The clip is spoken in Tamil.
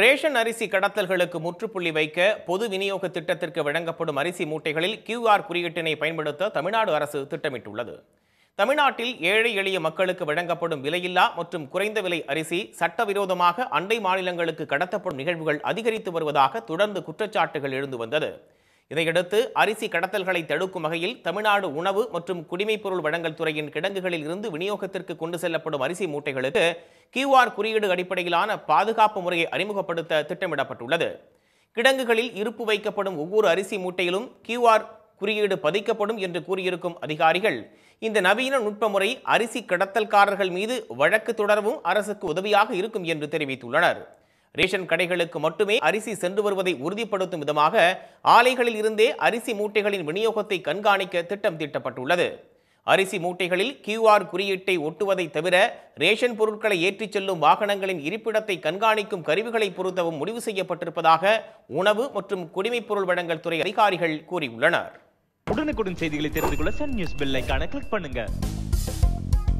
ரேஷன் அரிசி கடத்தல்களுக்கு முற்றுப்புள்ளி வைக்க பொது விநியோக திட்டத்திற்கு வழங்கப்படும் அரிசி மூட்டைகளில் கியூஆர் குறியீட்டினை பயன்படுத்த தமிழ்நாடு அரசு திட்டமிட்டுள்ளது தமிழ்நாட்டில் ஏழை எளிய மக்களுக்கு வழங்கப்படும் விலையில்லா மற்றும் குறைந்த விலை அரிசி சட்டவிரோதமாக அண்டை மாநிலங்களுக்கு கடத்தப்படும் நிகழ்வுகள் அதிகரித்து வருவதாக தொடர்ந்து குற்றச்சாட்டுகள் எழுந்து வந்தது இதையடுத்து அரிசி கடத்தல்களை தடுக்கும் வகையில் தமிழ்நாடு உணவு மற்றும் பொருள் வழங்கல் துறையின் கிடங்குகளில் இருந்து விநியோகத்திற்கு கொண்டு செல்லப்படும் அரிசி மூட்டைகளுக்கு கியூஆர் குறியீடு அடிப்படையிலான பாதுகாப்பு முறையை அறிமுகப்படுத்த திட்டமிடப்பட்டுள்ளது கிடங்குகளில் இருப்பு வைக்கப்படும் ஒவ்வொரு அரிசி மூட்டையிலும் கியூஆர் குறியீடு பதிக்கப்படும் என்று கூறியிருக்கும் அதிகாரிகள் இந்த நவீன நுட்ப முறை அரிசி கடத்தல்காரர்கள் மீது வழக்கு தொடரவும் அரசுக்கு உதவியாக இருக்கும் என்று தெரிவித்துள்ளனர் ரேஷன் கடைகளுக்கு மட்டுமே அரிசி சென்று வருவதை உறுதிப்படுத்தும் விதமாக ஆலைகளில் இருந்தே அரிசி மூட்டைகளின் விநியோகத்தை கண்காணிக்க திட்டம் தீட்டப்பட்டுள்ளது அரிசி மூட்டைகளில் கியூஆர் குறியீட்டை ஒட்டுவதை தவிர ரேஷன் பொருட்களை ஏற்றிச் செல்லும் வாகனங்களின் இருப்பிடத்தை கண்காணிக்கும் கருவிகளை பொருத்தவும் முடிவு செய்யப்பட்டிருப்பதாக உணவு மற்றும் பொருள் வழங்கல் துறை அதிகாரிகள் கூறியுள்ளனர் உடனுக்குடன் செய்திகளை தெரிந்து கொள்ள சன் நியூஸ் பெல்லைக்கான கிளிக் பண்ணுங்க